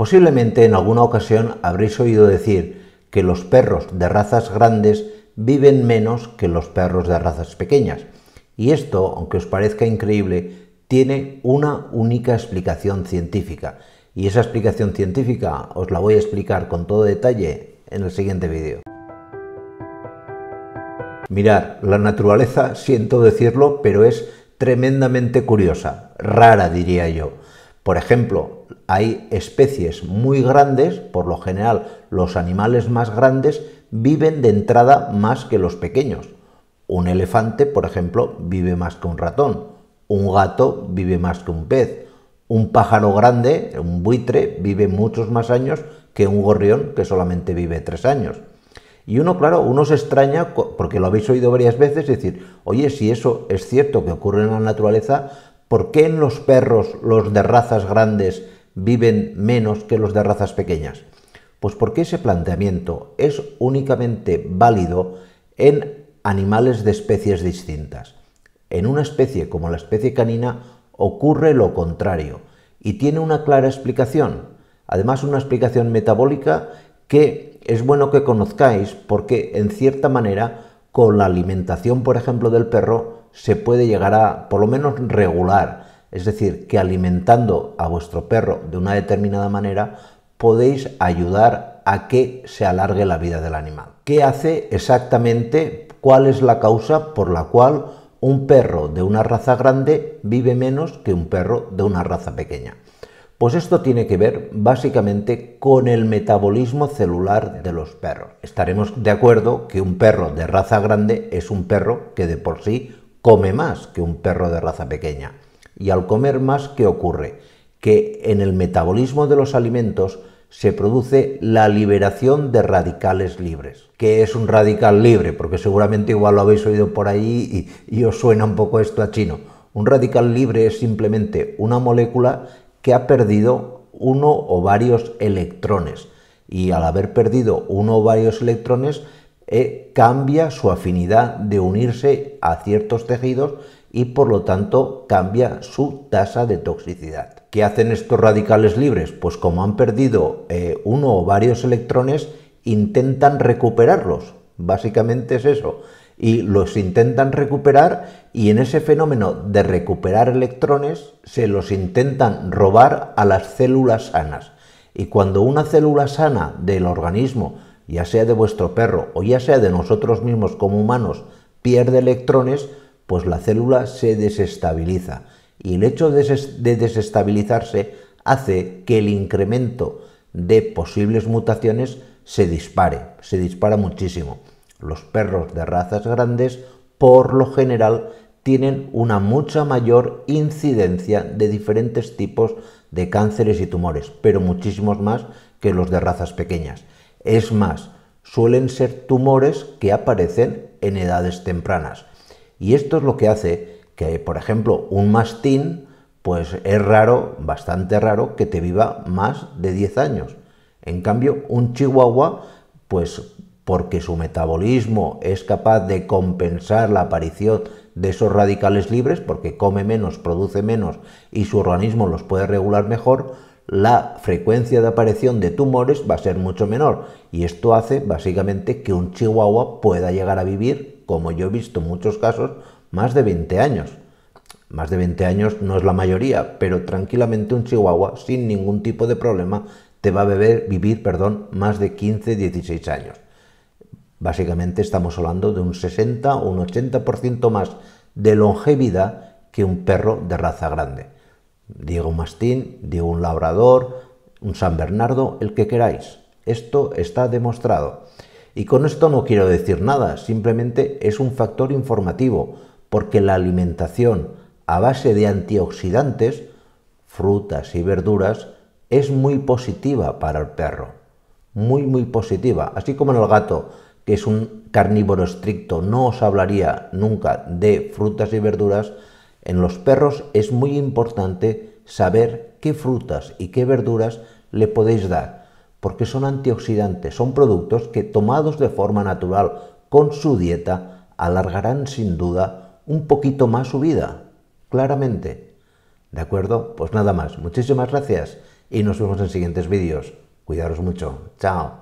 Posiblemente en alguna ocasión habréis oído decir que los perros de razas grandes viven menos que los perros de razas pequeñas. Y esto, aunque os parezca increíble, tiene una única explicación científica. Y esa explicación científica os la voy a explicar con todo detalle en el siguiente vídeo. Mirad, la naturaleza, siento decirlo, pero es tremendamente curiosa, rara diría yo. Por ejemplo, hay especies muy grandes, por lo general los animales más grandes viven de entrada más que los pequeños. Un elefante, por ejemplo, vive más que un ratón, un gato vive más que un pez, un pájaro grande, un buitre, vive muchos más años que un gorrión que solamente vive tres años. Y uno, claro, uno se extraña porque lo habéis oído varias veces decir, oye, si eso es cierto que ocurre en la naturaleza, ¿Por qué en los perros los de razas grandes viven menos que los de razas pequeñas? Pues porque ese planteamiento es únicamente válido en animales de especies distintas. En una especie como la especie canina ocurre lo contrario y tiene una clara explicación, además una explicación metabólica que es bueno que conozcáis porque en cierta manera con la alimentación por ejemplo del perro se puede llegar a por lo menos regular. Es decir, que alimentando a vuestro perro de una determinada manera podéis ayudar a que se alargue la vida del animal. ¿Qué hace exactamente? ¿Cuál es la causa por la cual un perro de una raza grande vive menos que un perro de una raza pequeña? Pues esto tiene que ver básicamente con el metabolismo celular de los perros. Estaremos de acuerdo que un perro de raza grande es un perro que de por sí come más que un perro de raza pequeña. Y al comer más, ¿qué ocurre? Que en el metabolismo de los alimentos se produce la liberación de radicales libres. ¿Qué es un radical libre? Porque seguramente igual lo habéis oído por ahí y, os suena un poco esto a chino. Un radical libre es simplemente una molécula que ha perdido uno o varios electrones. Y al haber perdido uno o varios electrones, e cambia su afinidad de unirse a ciertos tejidos y por lo tanto cambia su tasa de toxicidad. ¿Qué hacen estos radicales libres? Pues como han perdido eh, uno o varios electrones, intentan recuperarlos. Básicamente es eso. Y los intentan recuperar y en ese fenómeno de recuperar electrones se los intentan robar a las células sanas. Y cuando una célula sana del organismo ya sea de vuestro perro o ya sea de nosotros mismos como humanos, pierde electrones, pues la célula se desestabiliza. Y el hecho de, desestabilizarse hace que el incremento de posibles mutaciones se dispare, se dispara muchísimo. Los perros de razas grandes, por lo general, tienen una mucha mayor incidencia de diferentes tipos de cánceres y tumores, pero muchísimos más que los de razas pequeñas. Es más, suelen ser tumores que aparecen en edades tempranas. Y esto es lo que hace que, por ejemplo, un mastín, pues es raro, bastante raro, que te viva más de 10 años. En cambio, un chihuahua, pues porque su metabolismo es capaz de compensar la aparición de esos radicales libres, porque come menos, produce menos y su organismo los puede regular mejor, la frecuencia de aparición de tumores va a ser mucho menor y esto hace básicamente que un chihuahua pueda llegar a vivir, como yo he visto en muchos casos, más de 20 años. Más de 20 años no es la mayoría, pero tranquilamente un chihuahua sin ningún tipo de problema te va a beber, vivir perdón, más de 15-16 años. Básicamente estamos hablando de un 60 o un 80% más de longevidad que un perro de raza grande. Diego Mastín, Diego un Labrador, un San Bernardo, el que queráis. Esto está demostrado. Y con esto no quiero decir nada, simplemente es un factor informativo, porque la alimentación a base de antioxidantes, frutas y verduras, es muy positiva para el perro. Muy, muy positiva. Así como en el gato, que es un carnívoro estricto, no os hablaría nunca de frutas y verduras, en los perros es muy importante saber qué frutas y qué verduras le podéis dar, porque son antioxidantes, son productos que tomados de forma natural con su dieta alargarán sin duda un poquito más su vida, claramente. ¿De acuerdo? Pues nada más, muchísimas gracias y nos vemos en siguientes vídeos. Cuidaros mucho, chao.